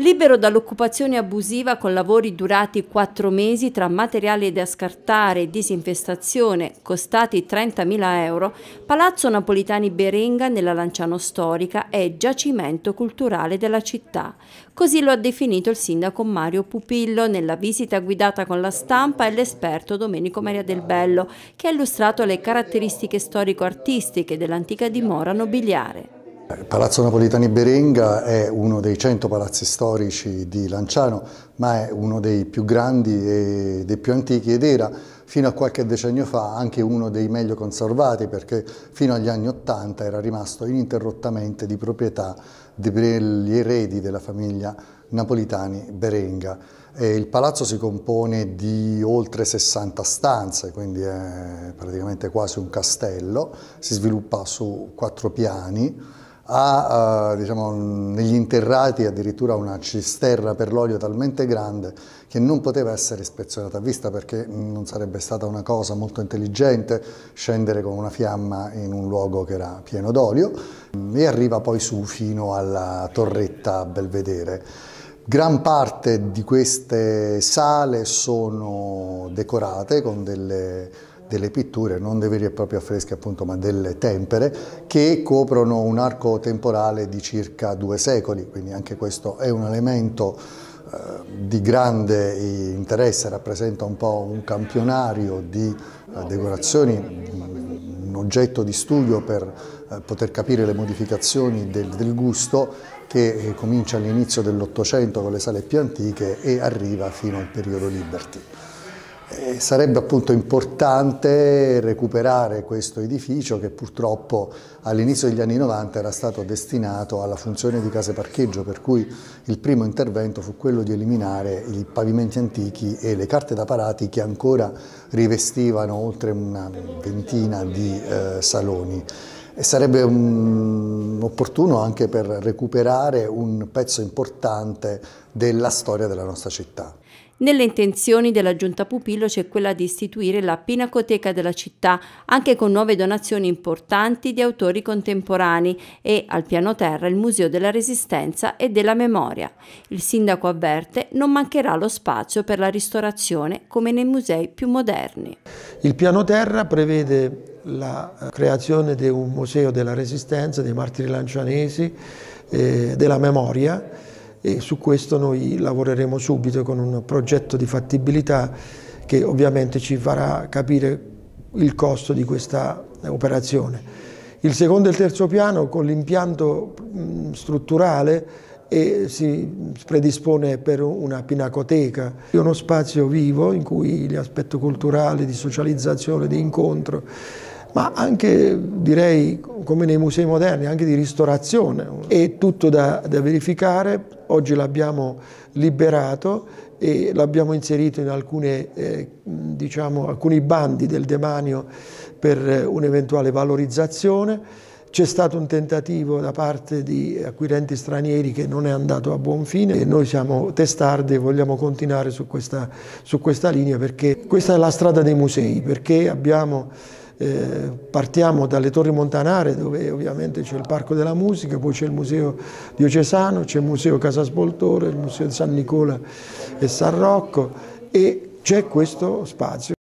Libero dall'occupazione abusiva con lavori durati quattro mesi tra materiali da scartare e disinfestazione costati 30.000 euro, Palazzo Napolitani Berenga nella Lanciano Storica è giacimento culturale della città. Così lo ha definito il sindaco Mario Pupillo nella visita guidata con la stampa e l'esperto Domenico Maria Del Bello, che ha illustrato le caratteristiche storico-artistiche dell'antica dimora nobiliare. Palazzo Napolitani Berenga è uno dei 100 palazzi storici di Lanciano, ma è uno dei più grandi e dei più antichi ed era fino a qualche decennio fa anche uno dei meglio conservati perché fino agli anni 80 era rimasto ininterrottamente di proprietà degli eredi della famiglia Napolitani Berenga. E il palazzo si compone di oltre 60 stanze, quindi è praticamente quasi un castello, si sviluppa su quattro piani, ha eh, diciamo, negli interrati addirittura una cisterna per l'olio talmente grande che non poteva essere ispezionata a vista perché non sarebbe stata una cosa molto intelligente scendere con una fiamma in un luogo che era pieno d'olio mm, e arriva poi su fino alla torretta Belvedere. Gran parte di queste sale sono decorate con delle delle pitture, non dei veri e propri affreschi appunto, ma delle tempere, che coprono un arco temporale di circa due secoli, quindi anche questo è un elemento eh, di grande interesse, rappresenta un po' un campionario di eh, decorazioni oggetto di studio per eh, poter capire le modificazioni del, del gusto che eh, comincia all'inizio dell'Ottocento con le sale più antiche e arriva fino al periodo Liberty. Eh, sarebbe appunto importante recuperare questo edificio che purtroppo all'inizio degli anni 90 era stato destinato alla funzione di case parcheggio, per cui il primo intervento fu quello di eliminare i pavimenti antichi e le carte da parati che ancora rivestivano oltre una ventina di eh, saloni. E sarebbe un, opportuno anche per recuperare un pezzo importante della storia della nostra città. Nelle intenzioni della Giunta Pupillo c'è quella di istituire la Pinacoteca della città, anche con nuove donazioni importanti di autori contemporanei e al piano terra il Museo della Resistenza e della Memoria. Il sindaco avverte non mancherà lo spazio per la ristorazione come nei musei più moderni. Il piano terra prevede la eh, creazione di un museo della resistenza, dei martiri lancianesi, eh, della memoria e su questo noi lavoreremo subito con un progetto di fattibilità che ovviamente ci farà capire il costo di questa operazione. Il secondo e il terzo piano con l'impianto mm, strutturale e si predispone per una pinacoteca, uno spazio vivo in cui l'aspetto culturale, di socializzazione, di incontro, ma anche direi come nei musei moderni, anche di ristorazione. È tutto da, da verificare, oggi l'abbiamo liberato e l'abbiamo inserito in alcune, eh, diciamo, alcuni bandi del demanio per eh, un'eventuale valorizzazione. C'è stato un tentativo da parte di acquirenti stranieri che non è andato a buon fine e noi siamo testardi e vogliamo continuare su questa, su questa linea perché questa è la strada dei musei, perché abbiamo eh, partiamo dalle Torri Montanare dove ovviamente c'è il Parco della Musica, poi c'è il Museo Diocesano, c'è il Museo Casa Spoltore, il Museo di San Nicola e San Rocco e c'è questo spazio